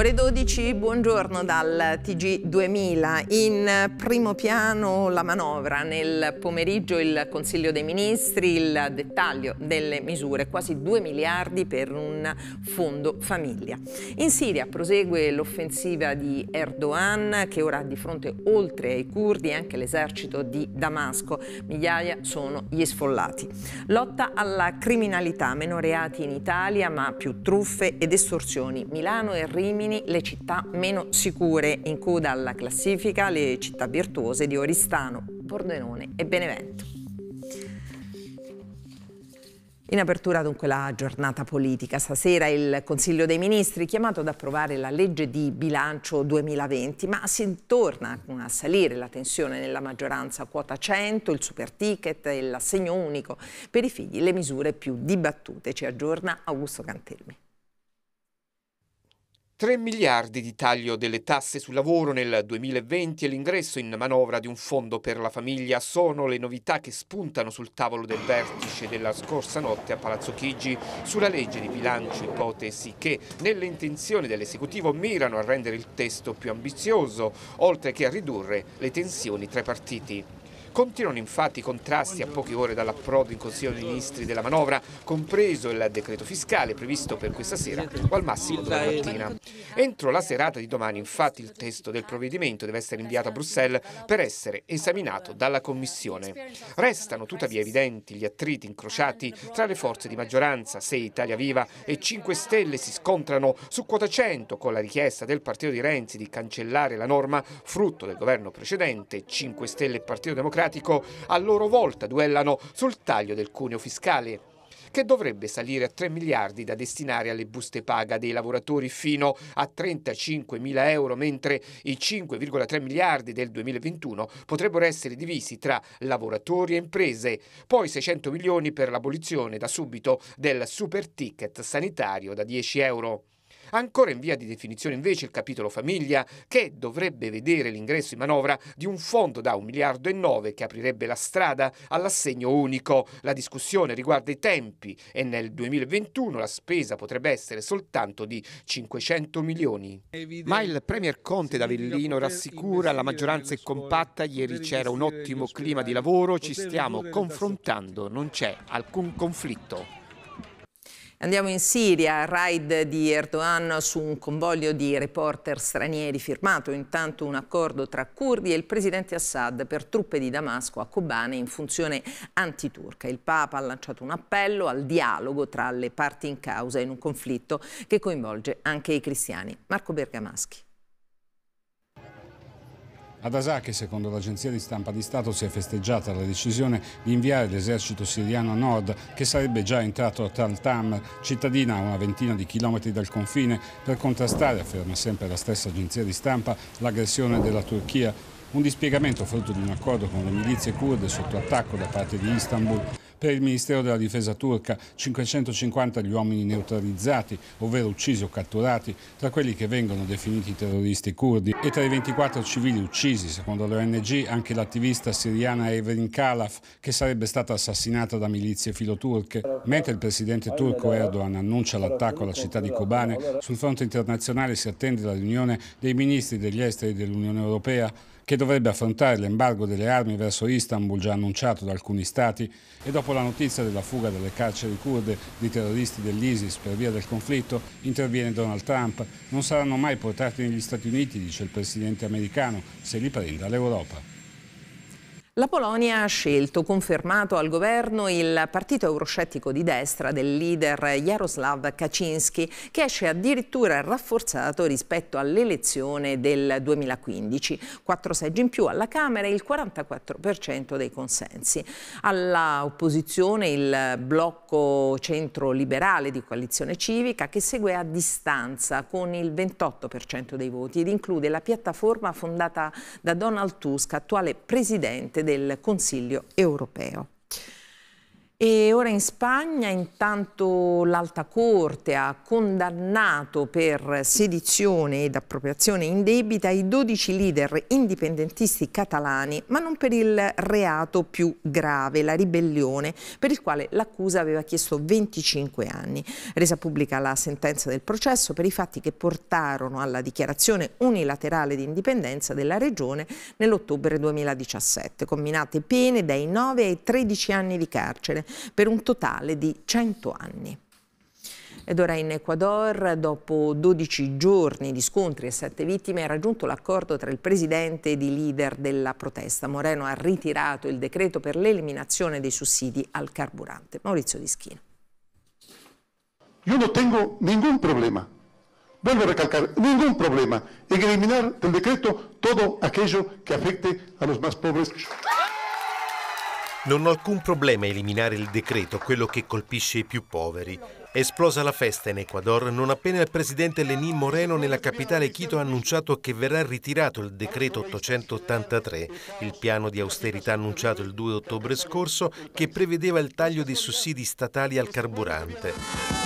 Ore 12, buongiorno dal TG2000. In primo piano la manovra, nel pomeriggio il Consiglio dei Ministri, il dettaglio delle misure, quasi 2 miliardi per un fondo famiglia. In Siria prosegue l'offensiva di Erdogan che ora ha di fronte oltre ai curdi anche l'esercito di Damasco. Migliaia sono gli sfollati. Lotta alla criminalità, meno reati in Italia ma più truffe ed estorsioni. Milano e Rimini uomini le città meno sicure, in coda alla classifica le città virtuose di Oristano, Pordenone e Benevento. In apertura dunque la giornata politica. Stasera il Consiglio dei Ministri è chiamato ad approvare la legge di bilancio 2020, ma si torna a salire la tensione nella maggioranza quota 100, il super ticket e l'assegno unico per i figli, le misure più dibattute. Ci aggiorna Augusto Cantelmi. 3 miliardi di taglio delle tasse sul lavoro nel 2020 e l'ingresso in manovra di un fondo per la famiglia sono le novità che spuntano sul tavolo del vertice della scorsa notte a Palazzo Chigi sulla legge di bilancio, ipotesi che nelle intenzioni dell'esecutivo mirano a rendere il testo più ambizioso, oltre che a ridurre le tensioni tra i partiti. Continuano infatti i contrasti a poche ore dall'approdo in Consiglio dei Ministri della manovra, compreso il decreto fiscale previsto per questa sera o al massimo domani mattina. Entro la serata di domani infatti il testo del provvedimento deve essere inviato a Bruxelles per essere esaminato dalla Commissione. Restano tuttavia evidenti gli attriti incrociati tra le forze di maggioranza, se Italia Viva e 5 Stelle si scontrano su quota 100 con la richiesta del partito di Renzi di cancellare la norma frutto del governo precedente, 5 Stelle e Partito Democratico Democratico a loro volta duellano sul taglio del cuneo fiscale che dovrebbe salire a 3 miliardi da destinare alle buste paga dei lavoratori fino a 35 mila euro, mentre i 5,3 miliardi del 2021 potrebbero essere divisi tra lavoratori e imprese, poi 600 milioni per l'abolizione da subito del super ticket sanitario da 10 euro. Ancora in via di definizione invece il capitolo famiglia che dovrebbe vedere l'ingresso in manovra di un fondo da 1 miliardo e 9 che aprirebbe la strada all'assegno unico. La discussione riguarda i tempi e nel 2021 la spesa potrebbe essere soltanto di 500 milioni. Ma il Premier Conte da Vellino rassicura la maggioranza è compatta, ieri c'era un ottimo clima di lavoro, ci stiamo confrontando, non c'è alcun conflitto. Andiamo in Siria, raid di Erdogan su un convoglio di reporter stranieri firmato intanto un accordo tra curdi e il presidente Assad per truppe di Damasco a Kobane in funzione antiturca. Il Papa ha lanciato un appello al dialogo tra le parti in causa in un conflitto che coinvolge anche i cristiani. Marco Bergamaschi. Ad Asaki, secondo l'agenzia di stampa di Stato, si è festeggiata la decisione di inviare l'esercito siriano a nord, che sarebbe già entrato a Tal cittadina a una ventina di chilometri dal confine, per contrastare, afferma sempre la stessa agenzia di stampa, l'aggressione della Turchia. Un dispiegamento frutto di un accordo con le milizie kurde sotto attacco da parte di Istanbul. Per il Ministero della Difesa turca 550 gli uomini neutralizzati, ovvero uccisi o catturati, tra quelli che vengono definiti terroristi curdi e tra i 24 civili uccisi, secondo l'ONG, anche l'attivista siriana Evelyn Kalaf, che sarebbe stata assassinata da milizie filoturche. Mentre il presidente turco Erdogan annuncia l'attacco alla città di Kobane, sul fronte internazionale si attende la riunione dei ministri degli esteri dell'Unione Europea che dovrebbe affrontare l'embargo delle armi verso Istanbul già annunciato da alcuni stati e dopo la notizia della fuga dalle carceri kurde di terroristi dell'ISIS per via del conflitto, interviene Donald Trump. Non saranno mai portati negli Stati Uniti, dice il presidente americano, se li prende l'Europa. La Polonia ha scelto, confermato al governo, il partito euroscettico di destra del leader Jaroslav Kaczynski, che esce addirittura rafforzato rispetto all'elezione del 2015. Quattro seggi in più alla Camera e il 44% dei consensi. Alla opposizione il blocco centro-liberale di coalizione civica che segue a distanza con il 28% dei voti ed include la piattaforma fondata da Donald Tusk, attuale presidente del del Consiglio europeo. E ora in Spagna intanto l'Alta Corte ha condannato per sedizione ed appropriazione indebita i 12 leader indipendentisti catalani, ma non per il reato più grave, la ribellione, per il quale l'accusa aveva chiesto 25 anni. Resa pubblica la sentenza del processo per i fatti che portarono alla dichiarazione unilaterale di indipendenza della regione nell'ottobre 2017, combinate pene dai 9 ai 13 anni di carcere per un totale di 100 anni. Ed ora in Ecuador, dopo 12 giorni di scontri e 7 vittime, è raggiunto l'accordo tra il presidente ed i leader della protesta. Moreno ha ritirato il decreto per l'eliminazione dei sussidi al carburante. Maurizio Dischino. Io non tengo nessun problema, vuelvo a recalcar, ningún problema en eliminar del decreto tutto quello che afecte a los más pobres. Non ho alcun problema a eliminare il decreto, quello che colpisce i più poveri. esplosa la festa in Ecuador non appena il presidente Lenin Moreno nella capitale Quito ha annunciato che verrà ritirato il decreto 883, il piano di austerità annunciato il 2 ottobre scorso che prevedeva il taglio dei sussidi statali al carburante.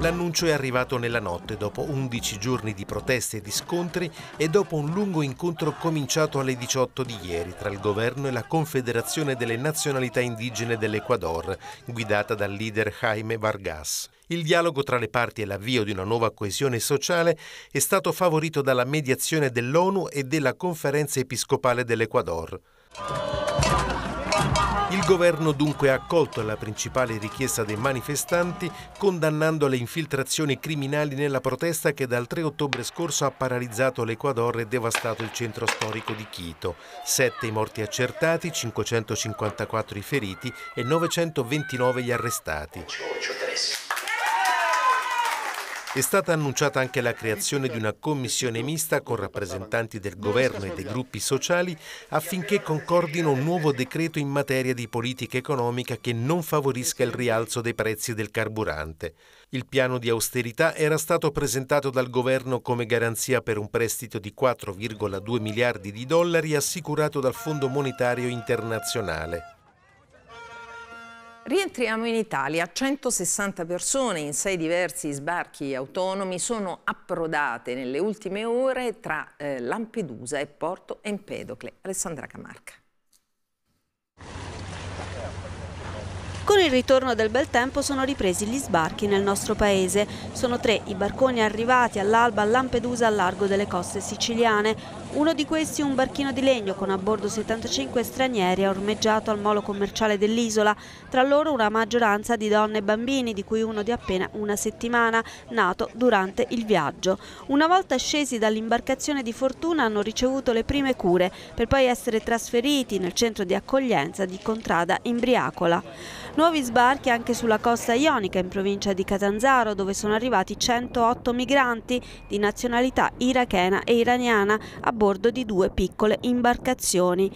L'annuncio è arrivato nella notte, dopo 11 giorni di proteste e di scontri e dopo un lungo incontro cominciato alle 18 di ieri tra il governo e la Confederazione delle Nazionalità Indigene dell'Ecuador, guidata dal leader Jaime Vargas. Il dialogo tra le parti e l'avvio di una nuova coesione sociale è stato favorito dalla mediazione dell'ONU e della Conferenza Episcopale dell'Ecuador. Il governo dunque ha accolto la principale richiesta dei manifestanti condannando le infiltrazioni criminali nella protesta che dal 3 ottobre scorso ha paralizzato l'Ecuador e devastato il centro storico di Quito. Sette i morti accertati, 554 i feriti e 929 gli arrestati. È stata annunciata anche la creazione di una commissione mista con rappresentanti del governo e dei gruppi sociali affinché concordino un nuovo decreto in materia di politica economica che non favorisca il rialzo dei prezzi del carburante. Il piano di austerità era stato presentato dal governo come garanzia per un prestito di 4,2 miliardi di dollari assicurato dal Fondo Monetario Internazionale. Rientriamo in Italia. 160 persone in sei diversi sbarchi autonomi sono approdate nelle ultime ore tra eh, Lampedusa e Porto Empedocle. Alessandra Camarca. Con il ritorno del bel tempo sono ripresi gli sbarchi nel nostro paese. Sono tre i barconi arrivati all'alba a Lampedusa al largo delle coste siciliane. Uno di questi un barchino di legno con a bordo 75 stranieri ormeggiato al molo commerciale dell'isola. Tra loro una maggioranza di donne e bambini, di cui uno di appena una settimana, nato durante il viaggio. Una volta scesi dall'imbarcazione di Fortuna hanno ricevuto le prime cure, per poi essere trasferiti nel centro di accoglienza di Contrada Imbriacola. Nuovi sbarchi anche sulla costa ionica in provincia di Catanzaro dove sono arrivati 108 migranti di nazionalità irachena e iraniana a bordo di due piccole imbarcazioni.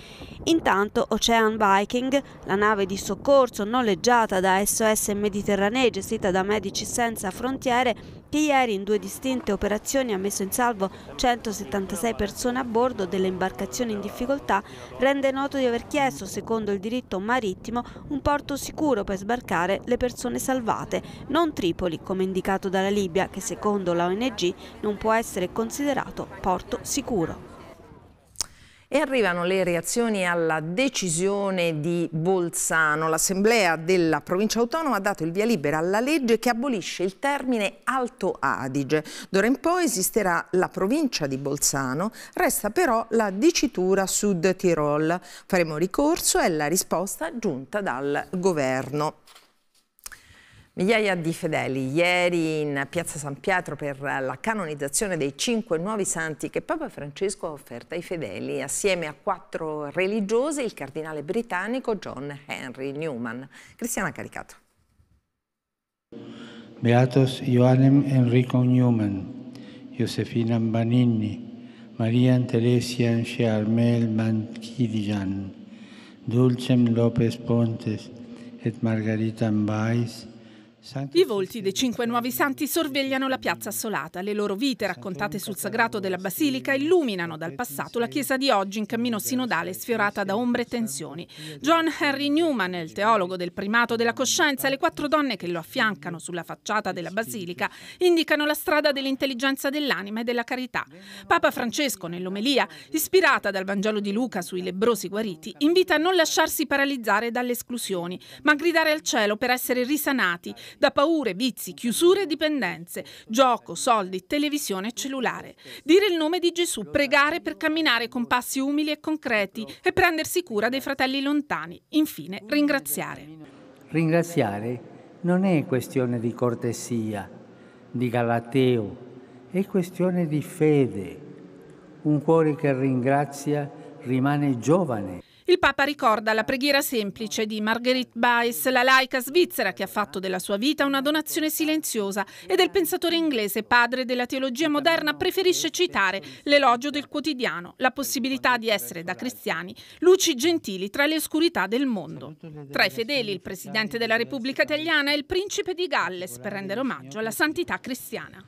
Intanto Ocean Viking, la nave di soccorso noleggiata da SOS Mediterranea e gestita da Medici Senza Frontiere, che ieri in due distinte operazioni ha messo in salvo 176 persone a bordo delle imbarcazioni in difficoltà, rende noto di aver chiesto, secondo il diritto marittimo, un porto sicuro per sbarcare le persone salvate, non Tripoli, come indicato dalla Libia, che secondo la ONG non può essere considerato porto sicuro. E arrivano le reazioni alla decisione di Bolzano. L'Assemblea della provincia autonoma ha dato il via libera alla legge che abolisce il termine Alto Adige. D'ora in poi esisterà la provincia di Bolzano, resta però la dicitura Sud Tirol. Faremo ricorso, e la risposta giunta dal governo. Migliaia di fedeli ieri in piazza San Pietro per la canonizzazione dei cinque nuovi santi che Papa Francesco ha offerto ai fedeli assieme a quattro religiosi il cardinale britannico John Henry Newman. Cristiana Caricato. Beatos Ioannem Enrico Newman, Josefina Banini, Maria Teresia Sciarmel Manchidian, Dulcem Lopez Pontes et Margarita Mbais, i volti dei cinque nuovi santi sorvegliano la piazza assolata. Le loro vite, raccontate sul sagrato della basilica, illuminano dal passato la chiesa di oggi in cammino sinodale sfiorata da ombre e tensioni. John Henry Newman, il teologo del primato della coscienza, e le quattro donne che lo affiancano sulla facciata della basilica indicano la strada dell'intelligenza dell'anima e della carità. Papa Francesco, nell'omelia, ispirata dal Vangelo di Luca sui lebrosi guariti, invita a non lasciarsi paralizzare dalle esclusioni, ma a gridare al cielo per essere risanati da paure, vizi, chiusure e dipendenze, gioco, soldi, televisione e cellulare. Dire il nome di Gesù, pregare per camminare con passi umili e concreti e prendersi cura dei fratelli lontani. Infine, ringraziare. Ringraziare non è questione di cortesia, di galateo, è questione di fede. Un cuore che ringrazia rimane giovane. Il Papa ricorda la preghiera semplice di Marguerite Baes, la laica svizzera che ha fatto della sua vita una donazione silenziosa e del pensatore inglese, padre della teologia moderna, preferisce citare l'elogio del quotidiano, la possibilità di essere da cristiani luci gentili tra le oscurità del mondo. Tra i fedeli il Presidente della Repubblica italiana e il Principe di Galles per rendere omaggio alla santità cristiana.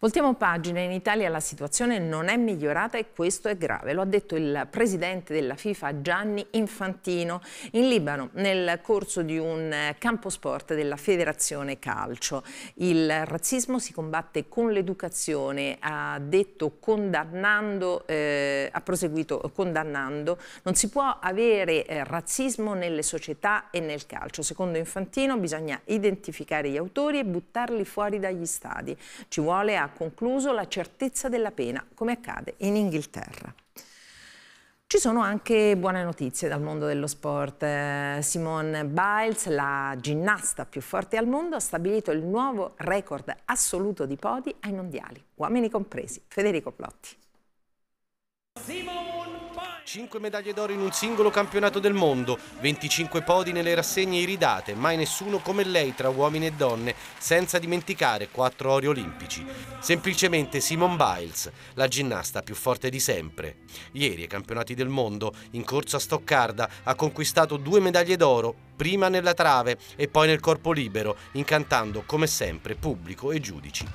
Voltiamo pagina, in Italia la situazione non è migliorata e questo è grave, lo ha detto il presidente della FIFA Gianni Infantino in Libano nel corso di un eh, campo sport della Federazione Calcio. Il razzismo si combatte con l'educazione, ha detto condannando, eh, ha proseguito condannando, non si può avere eh, razzismo nelle società e nel calcio. Secondo Infantino bisogna identificare gli autori e buttarli fuori dagli stadi. Ci vuole a concluso la certezza della pena, come accade in Inghilterra. Ci sono anche buone notizie dal mondo dello sport. Simone Biles, la ginnasta più forte al mondo, ha stabilito il nuovo record assoluto di podi ai mondiali, uomini compresi. Federico Plotti. Simone! 5 medaglie d'oro in un singolo campionato del mondo, 25 podi nelle rassegne iridate, mai nessuno come lei tra uomini e donne, senza dimenticare 4 ori olimpici. Semplicemente Simone Biles, la ginnasta più forte di sempre. Ieri ai campionati del mondo, in corsa a Stoccarda, ha conquistato due medaglie d'oro, prima nella trave e poi nel corpo libero, incantando come sempre pubblico e giudici.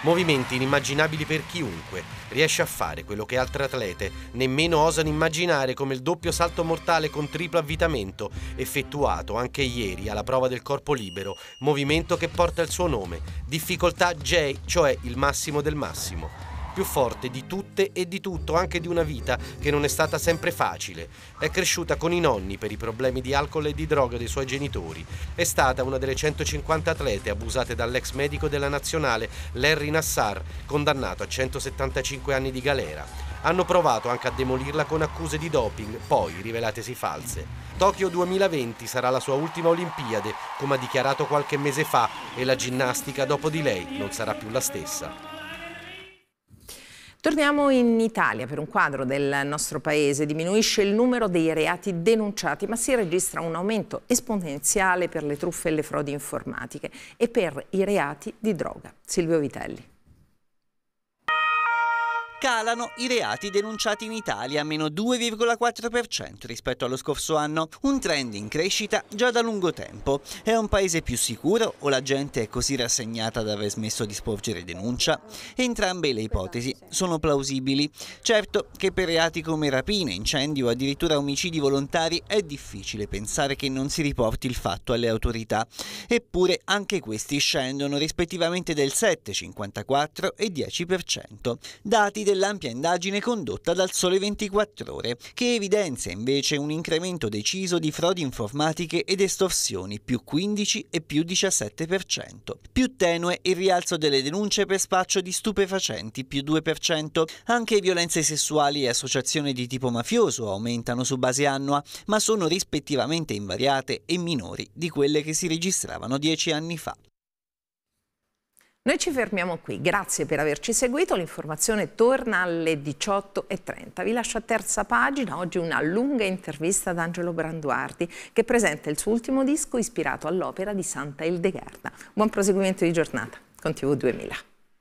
Movimenti inimmaginabili per chiunque, riesce a fare quello che altre atlete nemmeno osano immaginare immaginare come il doppio salto mortale con triplo avvitamento, effettuato anche ieri alla prova del corpo libero, movimento che porta il suo nome, difficoltà J, cioè il massimo del massimo più forte di tutte e di tutto, anche di una vita che non è stata sempre facile. È cresciuta con i nonni per i problemi di alcol e di droga dei suoi genitori. È stata una delle 150 atlete abusate dall'ex medico della nazionale Larry Nassar, condannato a 175 anni di galera hanno provato anche a demolirla con accuse di doping, poi rivelatesi false. Tokyo 2020 sarà la sua ultima Olimpiade, come ha dichiarato qualche mese fa, e la ginnastica dopo di lei non sarà più la stessa. Torniamo in Italia per un quadro del nostro paese. Diminuisce il numero dei reati denunciati, ma si registra un aumento esponenziale per le truffe e le frodi informatiche e per i reati di droga. Silvio Vitelli. Calano i reati denunciati in Italia, meno 2,4% rispetto allo scorso anno, un trend in crescita già da lungo tempo. È un paese più sicuro o la gente è così rassegnata ad aver smesso di sporgere denuncia? Entrambe le ipotesi sono plausibili. Certo che per reati come rapine, incendi o addirittura omicidi volontari è difficile pensare che non si riporti il fatto alle autorità. Eppure anche questi scendono rispettivamente del 7,54 e 10%, dati del dell'ampia indagine condotta dal Sole 24 Ore, che evidenzia invece un incremento deciso di frodi informatiche ed estorsioni più 15 e più 17%, più tenue il rialzo delle denunce per spaccio di stupefacenti più 2%, anche violenze sessuali e associazioni di tipo mafioso aumentano su base annua, ma sono rispettivamente invariate e minori di quelle che si registravano dieci anni fa. Noi ci fermiamo qui, grazie per averci seguito, l'informazione torna alle 18.30. Vi lascio a terza pagina, oggi una lunga intervista ad Angelo Branduardi che presenta il suo ultimo disco ispirato all'opera di Santa Ildegarda. Buon proseguimento di giornata con TV2000.